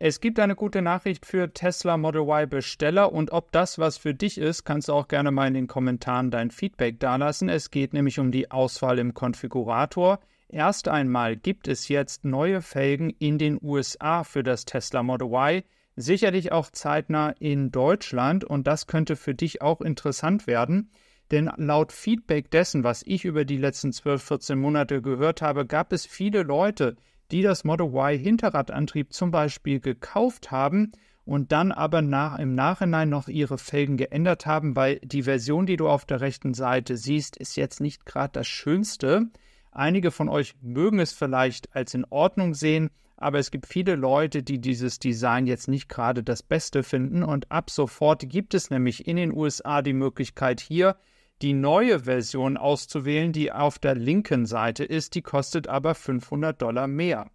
Es gibt eine gute Nachricht für Tesla Model Y Besteller und ob das was für dich ist, kannst du auch gerne mal in den Kommentaren dein Feedback dalassen. Es geht nämlich um die Auswahl im Konfigurator. Erst einmal gibt es jetzt neue Felgen in den USA für das Tesla Model Y, sicherlich auch zeitnah in Deutschland und das könnte für dich auch interessant werden. Denn laut Feedback dessen, was ich über die letzten 12, 14 Monate gehört habe, gab es viele Leute, die das Model Y Hinterradantrieb zum Beispiel gekauft haben und dann aber nach, im Nachhinein noch ihre Felgen geändert haben, weil die Version, die du auf der rechten Seite siehst, ist jetzt nicht gerade das Schönste. Einige von euch mögen es vielleicht als in Ordnung sehen, aber es gibt viele Leute, die dieses Design jetzt nicht gerade das Beste finden und ab sofort gibt es nämlich in den USA die Möglichkeit hier die neue Version auszuwählen, die auf der linken Seite ist. Die kostet aber 500 Dollar mehr.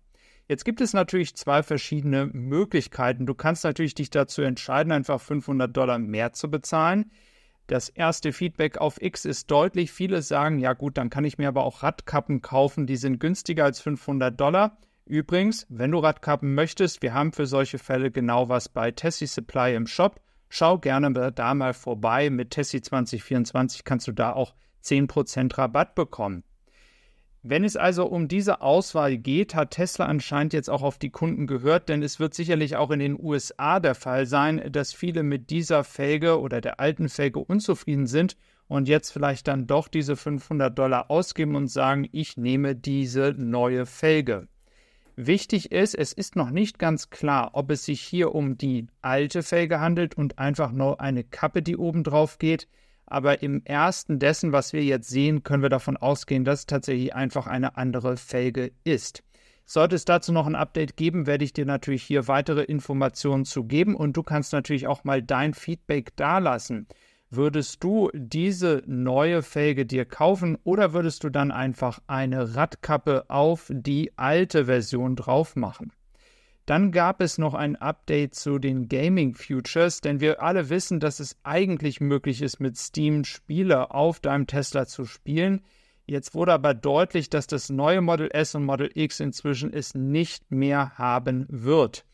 Jetzt gibt es natürlich zwei verschiedene Möglichkeiten. Du kannst natürlich dich dazu entscheiden, einfach 500 Dollar mehr zu bezahlen. Das erste Feedback auf X ist deutlich. Viele sagen, ja gut, dann kann ich mir aber auch Radkappen kaufen, die sind günstiger als 500 Dollar. Übrigens, wenn du Radkappen möchtest, wir haben für solche Fälle genau was bei Tessie Supply im Shop. Schau gerne da mal vorbei. Mit Tessie 2024 kannst du da auch 10% Rabatt bekommen. Wenn es also um diese Auswahl geht, hat Tesla anscheinend jetzt auch auf die Kunden gehört, denn es wird sicherlich auch in den USA der Fall sein, dass viele mit dieser Felge oder der alten Felge unzufrieden sind und jetzt vielleicht dann doch diese 500 Dollar ausgeben und sagen, ich nehme diese neue Felge. Wichtig ist, es ist noch nicht ganz klar, ob es sich hier um die alte Felge handelt und einfach nur eine Kappe, die oben drauf geht. Aber im ersten dessen, was wir jetzt sehen, können wir davon ausgehen, dass es tatsächlich einfach eine andere Felge ist. Sollte es dazu noch ein Update geben, werde ich dir natürlich hier weitere Informationen zu geben und du kannst natürlich auch mal dein Feedback dalassen. Würdest du diese neue Felge dir kaufen oder würdest du dann einfach eine Radkappe auf die alte Version drauf machen? Dann gab es noch ein Update zu den Gaming Futures, denn wir alle wissen, dass es eigentlich möglich ist, mit Steam Spiele auf deinem Tesla zu spielen. Jetzt wurde aber deutlich, dass das neue Model S und Model X inzwischen es nicht mehr haben wird.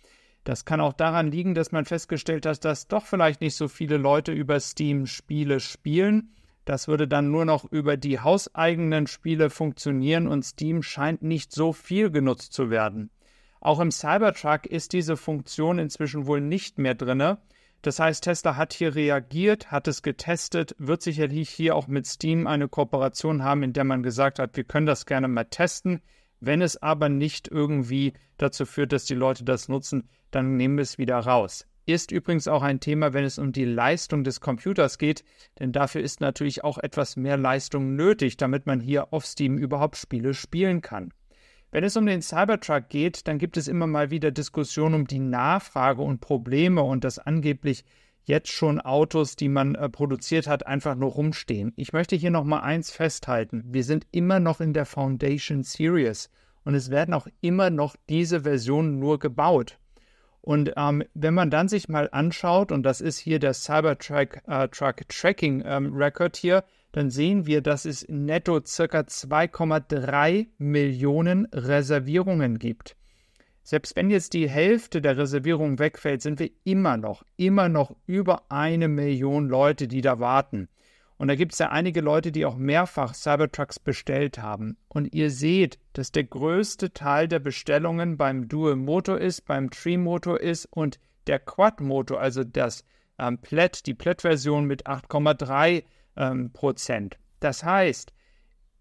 Das kann auch daran liegen, dass man festgestellt hat, dass doch vielleicht nicht so viele Leute über Steam Spiele spielen. Das würde dann nur noch über die hauseigenen Spiele funktionieren und Steam scheint nicht so viel genutzt zu werden. Auch im Cybertruck ist diese Funktion inzwischen wohl nicht mehr drinne. Das heißt, Tesla hat hier reagiert, hat es getestet, wird sicherlich hier auch mit Steam eine Kooperation haben, in der man gesagt hat, wir können das gerne mal testen. Wenn es aber nicht irgendwie dazu führt, dass die Leute das nutzen, dann nehmen wir es wieder raus. Ist übrigens auch ein Thema, wenn es um die Leistung des Computers geht, denn dafür ist natürlich auch etwas mehr Leistung nötig, damit man hier auf Steam überhaupt Spiele spielen kann. Wenn es um den Cybertruck geht, dann gibt es immer mal wieder Diskussionen um die Nachfrage und Probleme und das angeblich jetzt schon Autos, die man äh, produziert hat, einfach nur rumstehen. Ich möchte hier nochmal eins festhalten. Wir sind immer noch in der Foundation Series und es werden auch immer noch diese Versionen nur gebaut. Und ähm, wenn man dann sich mal anschaut, und das ist hier der Cybertruck äh, Tracking ähm, Record hier, dann sehen wir, dass es netto ca. 2,3 Millionen Reservierungen gibt. Selbst wenn jetzt die Hälfte der Reservierung wegfällt, sind wir immer noch, immer noch über eine Million Leute, die da warten. Und da gibt es ja einige Leute, die auch mehrfach Cybertrucks bestellt haben. Und ihr seht, dass der größte Teil der Bestellungen beim Dual Motor ist, beim Tree Motor ist und der Quad Motor, also das ähm, Plat, die Plat-Version mit 8,3 ähm, Prozent. Das heißt,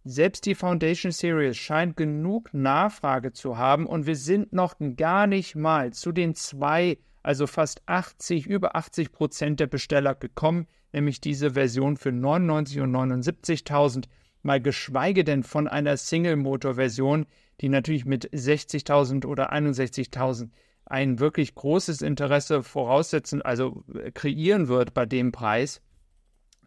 selbst die Foundation Series scheint genug Nachfrage zu haben und wir sind noch gar nicht mal zu den zwei, also fast 80, über 80 Prozent der Besteller gekommen, nämlich diese Version für 99.000 und 79.000, mal geschweige denn von einer Single-Motor-Version, die natürlich mit 60.000 oder 61.000 ein wirklich großes Interesse voraussetzen, also äh, kreieren wird bei dem Preis.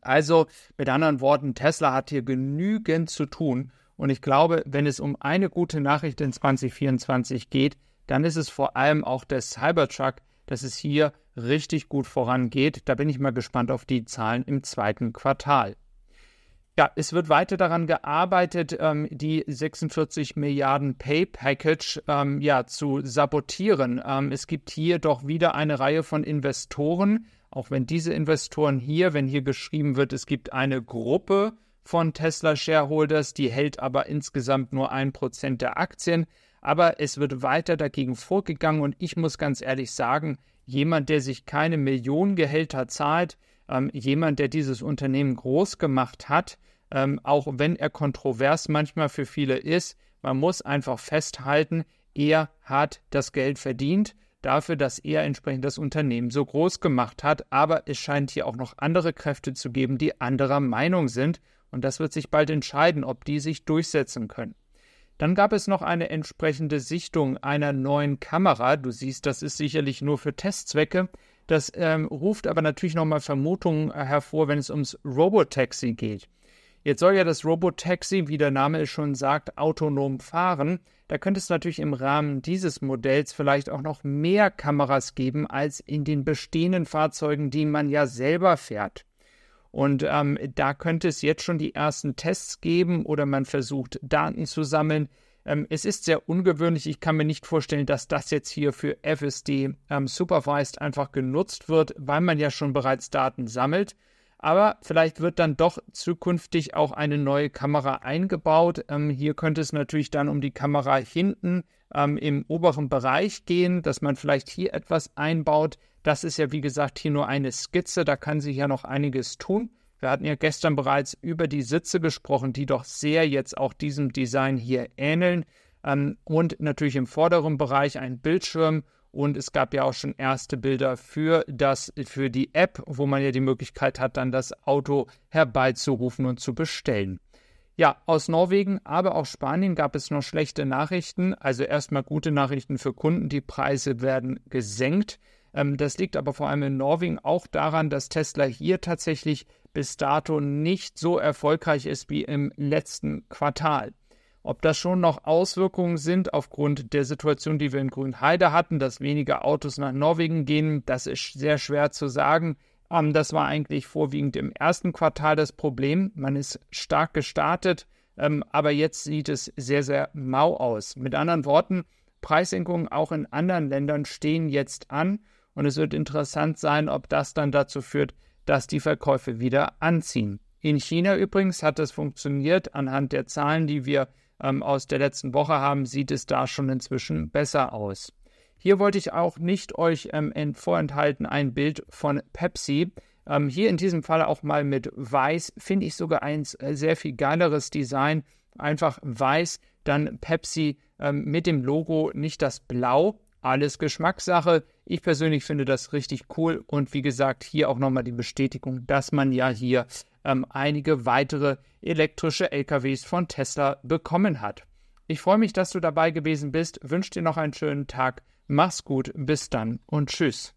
Also mit anderen Worten, Tesla hat hier genügend zu tun. Und ich glaube, wenn es um eine gute Nachricht in 2024 geht, dann ist es vor allem auch der Cybertruck, dass es hier richtig gut vorangeht. Da bin ich mal gespannt auf die Zahlen im zweiten Quartal. Ja, es wird weiter daran gearbeitet, ähm, die 46 Milliarden Pay Package ähm, ja, zu sabotieren. Ähm, es gibt hier doch wieder eine Reihe von Investoren, auch wenn diese Investoren hier, wenn hier geschrieben wird, es gibt eine Gruppe von Tesla-Shareholders, die hält aber insgesamt nur ein Prozent der Aktien, aber es wird weiter dagegen vorgegangen und ich muss ganz ehrlich sagen, jemand, der sich keine Millionengehälter zahlt, ähm, jemand, der dieses Unternehmen groß gemacht hat, ähm, auch wenn er kontrovers manchmal für viele ist, man muss einfach festhalten, er hat das Geld verdient dafür, dass er entsprechend das Unternehmen so groß gemacht hat. Aber es scheint hier auch noch andere Kräfte zu geben, die anderer Meinung sind. Und das wird sich bald entscheiden, ob die sich durchsetzen können. Dann gab es noch eine entsprechende Sichtung einer neuen Kamera. Du siehst, das ist sicherlich nur für Testzwecke. Das ähm, ruft aber natürlich nochmal Vermutungen äh, hervor, wenn es ums Robotaxi geht. Jetzt soll ja das Robotaxi, wie der Name es schon sagt, autonom fahren. Da könnte es natürlich im Rahmen dieses Modells vielleicht auch noch mehr Kameras geben als in den bestehenden Fahrzeugen, die man ja selber fährt. Und ähm, da könnte es jetzt schon die ersten Tests geben oder man versucht, Daten zu sammeln. Ähm, es ist sehr ungewöhnlich. Ich kann mir nicht vorstellen, dass das jetzt hier für FSD ähm, Supervised einfach genutzt wird, weil man ja schon bereits Daten sammelt. Aber vielleicht wird dann doch zukünftig auch eine neue Kamera eingebaut. Ähm, hier könnte es natürlich dann um die Kamera hinten ähm, im oberen Bereich gehen, dass man vielleicht hier etwas einbaut. Das ist ja, wie gesagt, hier nur eine Skizze. Da kann sich ja noch einiges tun. Wir hatten ja gestern bereits über die Sitze gesprochen, die doch sehr jetzt auch diesem Design hier ähneln. Ähm, und natürlich im vorderen Bereich ein Bildschirm. Und es gab ja auch schon erste Bilder für das, für die App, wo man ja die Möglichkeit hat, dann das Auto herbeizurufen und zu bestellen. Ja, aus Norwegen, aber auch Spanien gab es noch schlechte Nachrichten. Also erstmal gute Nachrichten für Kunden. Die Preise werden gesenkt. Ähm, das liegt aber vor allem in Norwegen auch daran, dass Tesla hier tatsächlich bis dato nicht so erfolgreich ist wie im letzten Quartal ob das schon noch Auswirkungen sind aufgrund der Situation, die wir in Grünheide hatten, dass weniger Autos nach Norwegen gehen, das ist sehr schwer zu sagen. Ähm, das war eigentlich vorwiegend im ersten Quartal das Problem. Man ist stark gestartet, ähm, aber jetzt sieht es sehr, sehr mau aus. Mit anderen Worten, Preissenkungen auch in anderen Ländern stehen jetzt an und es wird interessant sein, ob das dann dazu führt, dass die Verkäufe wieder anziehen. In China übrigens hat das funktioniert anhand der Zahlen, die wir ähm, aus der letzten Woche haben, sieht es da schon inzwischen besser aus. Hier wollte ich auch nicht euch ähm, vorenthalten ein Bild von Pepsi. Ähm, hier in diesem Fall auch mal mit Weiß, finde ich sogar ein äh, sehr viel geileres Design. Einfach Weiß, dann Pepsi ähm, mit dem Logo, nicht das Blau. Alles Geschmackssache. Ich persönlich finde das richtig cool und wie gesagt, hier auch nochmal die Bestätigung, dass man ja hier ähm, einige weitere elektrische LKWs von Tesla bekommen hat. Ich freue mich, dass du dabei gewesen bist, wünsche dir noch einen schönen Tag, mach's gut, bis dann und tschüss.